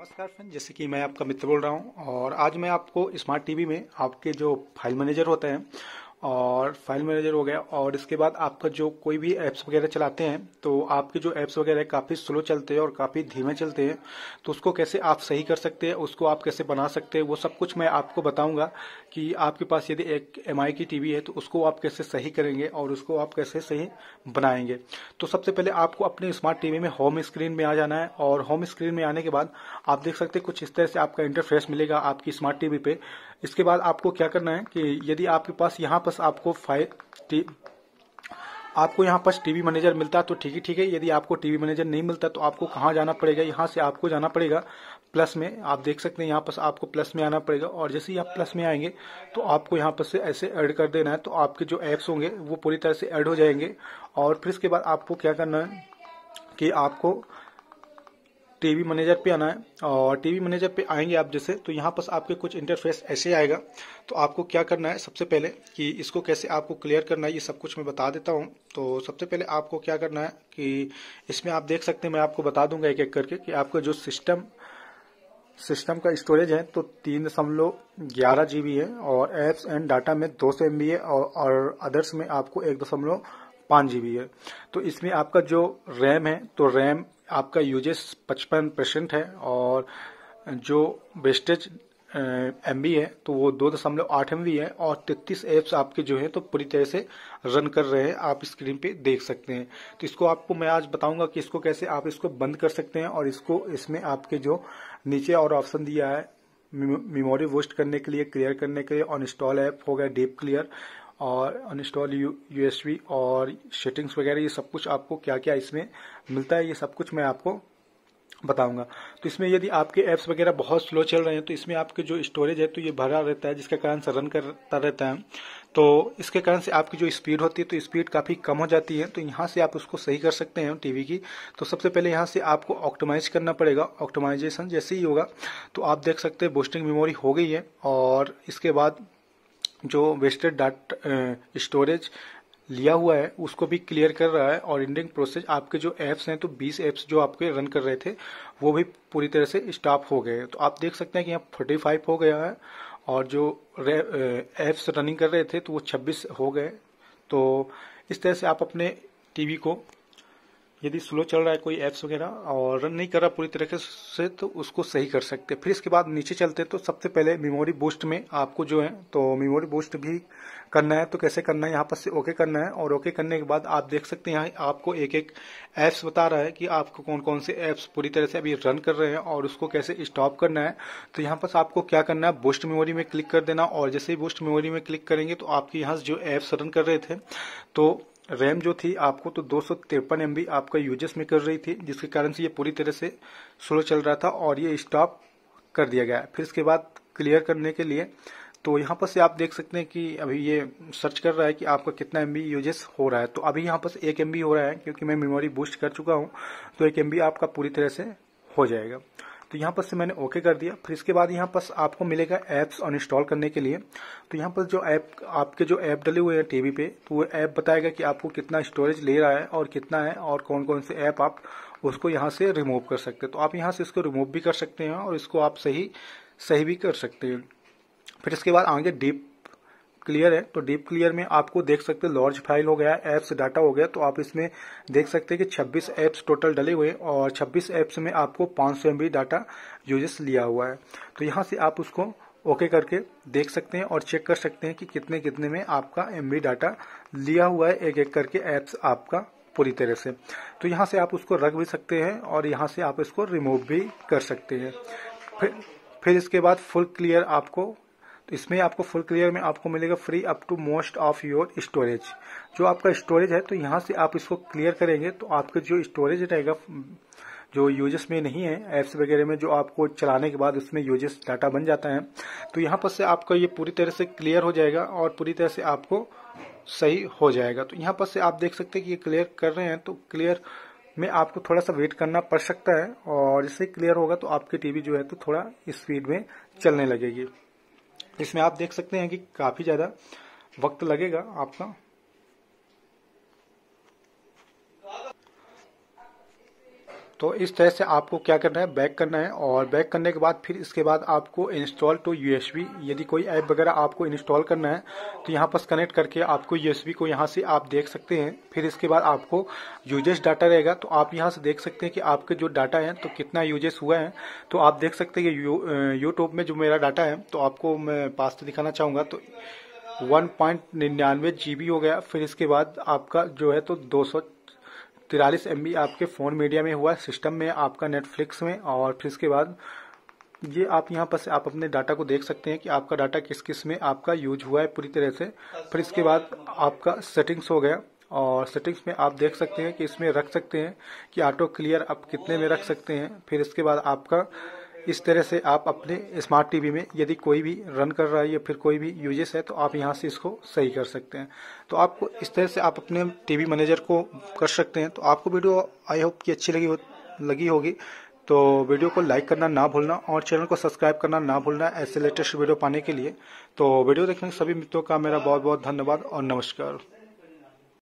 नमस्कार फ्रेंड जैसे कि मैं आपका मित्र बोल रहा हूं और आज मैं आपको स्मार्ट टीवी में आपके जो फाइल मैनेजर होते हैं और फाइल मैनेजर हो गया और इसके बाद आपका जो कोई भी एप्स वगैरह चलाते हैं तो आपके जो एप्स वगैरह काफ़ी स्लो चलते हैं और काफ़ी धीमे चलते हैं तो उसको कैसे आप सही कर सकते हैं उसको आप कैसे बना सकते हैं वो सब कुछ मैं आपको बताऊंगा कि आपके पास यदि एक एम की टीवी है तो उसको आप कैसे सही करेंगे और उसको आप कैसे सही बनाएंगे तो सबसे पहले आपको अपने स्मार्ट टीवी में होम स्क्रीन में आ जाना है और होम स्क्रीन में आने के बाद आप देख सकते हैं कुछ इस तरह से आपका इंटरफेस मिलेगा आपकी स्मार्ट टीवी पे इसके बाद आपको क्या करना है कि यदि आपके पास यहाँ पर पास आपको फाइव आपको यहाँ पास टीवी मैनेजर मिलता तो ठीक ही ठीक है यदि आपको टीवी मैनेजर नहीं मिलता तो आपको कहाँ जाना पड़ेगा यहाँ से आपको जाना पड़ेगा प्लस में आप देख सकते हैं यहाँ पास आपको प्लस में आना पड़ेगा और जैसे ही आप प्लस में आएंगे तो आपको यहाँ पर से ऐसे ऐड कर देना है तो आपके जो ऐप्स होंगे वो पूरी तरह से ऐड हो जाएंगे और फिर इसके बाद आपको क्या करना है कि आपको टीवी मैनेजर पे आना है और टीवी मैनेजर पे आएंगे आप जैसे तो यहाँ पर आपके कुछ इंटरफेस ऐसे आएगा तो आपको क्या करना है सबसे पहले कि इसको कैसे आपको क्लियर करना है ये सब कुछ मैं बता देता हूँ तो सबसे पहले आपको क्या करना है कि इसमें आप देख सकते हैं मैं आपको बता दूंगा एक एक करके कि आपका जो सिस्टम सिस्टम का स्टोरेज है तो तीन दशमलव ग्यारह जी बी है और एप्स एंड डाटा में दो सौ एम बी है और, और अदर्स में आपको एक दशमलव पाँच जी बी है तो इसमें आपका जो रैम है तो रैम आपका यूजेस पचपन परसेंट है और जो वेस्टेज एम है तो वो दो दशमलव आठ एम है और तैतीस एप्स आपके जो है तो पूरी तरह से रन कर रहे हैं आप स्क्रीन पे देख सकते हैं तो इसको आपको मैं आज बताऊंगा कि इसको कैसे आप इसको बंद कर सकते हैं और इसको इसमें आपके जो नीचे और ऑप्शन दिया है मेमोरी वोस्ट करने के लिए क्लियर करने के लिए ऑन इंस्टॉल ऐप हो गया डीप क्लियर और अनइंस्टॉल यू वी और सेटिंग्स वगैरह ये सब कुछ आपको क्या क्या इसमें मिलता है ये सब कुछ मैं आपको बताऊंगा तो इसमें यदि आपके एप्स वगैरह बहुत स्लो चल रहे हैं तो इसमें आपके जो स्टोरेज है तो ये भरा रहता है जिसके कारण से रन करता रहता है तो इसके कारण से आपकी जो स्पीड होती है तो स्पीड काफ़ी कम हो जाती है तो यहाँ से आप उसको सही कर सकते हैं टीवी की तो सबसे पहले यहाँ से आपको ऑक्टोमाइज करना पड़ेगा ऑक्टोमाइजेशन जैसे ही होगा तो आप देख सकते हैं बोस्टिंग मेमोरी हो गई है और इसके बाद जो वेस्टेड डाटा स्टोरेज लिया हुआ है उसको भी क्लियर कर रहा है और इंडिंग प्रोसेस आपके जो एप्स हैं तो 20 एप्स जो आपके रन कर रहे थे वो भी पूरी तरह से स्टॉप हो गए तो आप देख सकते हैं कि यहाँ फोर्टी फाइव हो गया है और जो एप्स रनिंग कर रहे थे तो वो 26 हो गए तो इस तरह से आप अपने टीवी को यदि स्लो चल रहा है कोई एप्स वगैरह और रन नहीं कर रहा पूरी तरीके से तो उसको सही कर सकते फिर इसके बाद नीचे चलते तो सबसे पहले मेमोरी बूस्ट में आपको जो है तो मेमोरी बूस्ट भी करना है तो कैसे करना है यहाँ पर से ओके करना है और ओके करने के बाद आप देख सकते हैं यहाँ आपको एक एक ऐप्स बता रहा है कि आपको कौन कौन से ऐप्स पूरी तरह से अभी रन कर रहे हैं और उसको कैसे स्टॉप करना है तो यहाँ पर आपको क्या करना है बूस्ट मेमोरी में क्लिक कर देना और जैसे ही बूस्ट मेमोरी में क्लिक करेंगे तो आपके यहाँ जो ऐप्स रन कर रहे थे तो रैम जो थी आपको तो दो सौ तिरपन एम बी आपका यूजेस में कर रही थी जिसके कारण से ये पूरी तरह से स्लो चल रहा था और ये स्टॉप कर दिया गया फिर इसके बाद क्लियर करने के लिए तो यहाँ पर से आप देख सकते हैं कि अभी ये सर्च कर रहा है कि आपका कितना एम यूजेस हो रहा है तो अभी यहाँ पर एक एम हो रहा है क्योंकि मैं मेमोरी बूस्ट कर चुका हूँ तो एक एम आपका पूरी तरह से हो जाएगा तो यहाँ पर से मैंने ओके कर दिया फिर इसके बाद यहाँ पर आपको मिलेगा ऐप्स और इंस्टॉल करने के लिए तो यहाँ पर जो ऐप आपके जो ऐप डले हुए हैं टीवी पे तो वो ऐप बताएगा कि आपको कितना स्टोरेज ले रहा है और कितना है और कौन कौन से ऐप आप उसको यहाँ से रिमूव कर सकते हैं तो आप यहाँ से इसको रिमूव भी कर सकते हैं और इसको आप सही सही भी कर सकते हैं फिर इसके बाद आगे डीप क्लियर है तो डीप क्लियर में आपको देख सकते हैं लॉर्ज फाइल हो गया एप्स डाटा हो गया तो आप इसमें देख सकते हैं कि 26 एप्स टोटल डले हुए और 26 एप्स में आपको 500 सौ डाटा यूजेस लिया हुआ है तो यहाँ से आप उसको ओके करके देख सकते हैं और चेक कर सकते हैं कि कितने कितने में आपका एम डाटा लिया हुआ है एक एक करके एप्स आपका पूरी तरह से तो यहाँ से आप उसको रख भी सकते हैं और यहाँ से आप इसको रिमूव भी कर सकते हैं फिर फिर इसके बाद फुल क्लियर आपको तो इसमें आपको फुल क्लियर में आपको मिलेगा free up to most of your storage जो आपका स्टोरेज है तो यहाँ से आप इसको क्लियर करेंगे तो आपका जो स्टोरेज रहेगा जो यूजेस में नहीं है ऐप्स वगैरह में जो आपको चलाने के बाद उसमें यूजेस डाटा बन जाता है तो यहाँ पर से आपका ये पूरी तरह से क्लियर हो जाएगा और पूरी तरह से आपको सही हो जाएगा तो यहाँ पर से आप देख सकते हैं कि ये क्लियर कर रहे हैं तो क्लियर में आपको थोड़ा सा वेट करना पड़ सकता है और इसे क्लियर होगा तो आपकी टीवी जो है तो थोड़ा स्पीड में चलने लगेगी इसमें आप देख सकते हैं कि काफ़ी ज़्यादा वक्त लगेगा आपका तो इस तरह से आपको क्या करना है बैक करना है और बैक करने के बाद फिर इसके बाद आपको इंस्टॉल टू यूएसबी यदि कोई ऐप वगैरह आपको इंस्टॉल करना है तो यहाँ पर कनेक्ट करके आपको यूएसबी को यहाँ से आप देख सकते हैं फिर इसके बाद आपको यूजेस डाटा रहेगा तो आप यहाँ से देख सकते हैं कि आपके जो डाटा है तो कितना यूजेस हुआ है तो आप देख सकते हैं कि यूट्यूब में जो मेरा डाटा है तो आपको मैं पास से दिखाना चाहूँगा तो वन पॉइंट निन्यानवे जी हो गया फिर इसके बाद आपका जो है तो दो सौ तिरालीस एम आपके फ़ोन मीडिया में हुआ सिस्टम में आपका नेटफ्लिक्स में और फिर इसके बाद ये आप यहाँ पर आप अपने डाटा को देख सकते हैं कि आपका डाटा किस किस में आपका यूज हुआ है पूरी तरह से फिर इसके बाद आपका सेटिंग्स हो गया और सेटिंग्स में आप देख सकते हैं कि इसमें रख सकते हैं कि ऑटो क्लियर आप कितने में रख सकते हैं फिर इसके बाद आपका इस तरह से आप अपने स्मार्ट टीवी में यदि कोई भी रन कर रहा है या फिर कोई भी यूजेस है तो आप यहाँ से इसको सही कर सकते हैं तो आपको इस तरह से आप अपने टीवी मैनेजर को कर सकते हैं तो आपको वीडियो आई होप कि अच्छी लगी हो लगी होगी तो वीडियो को लाइक करना ना भूलना और चैनल को सब्सक्राइब करना ना भूलना ऐसे लेटेस्ट वीडियो पाने के लिए तो वीडियो देखने सभी मित्रों का मेरा बहुत बहुत धन्यवाद और नमस्कार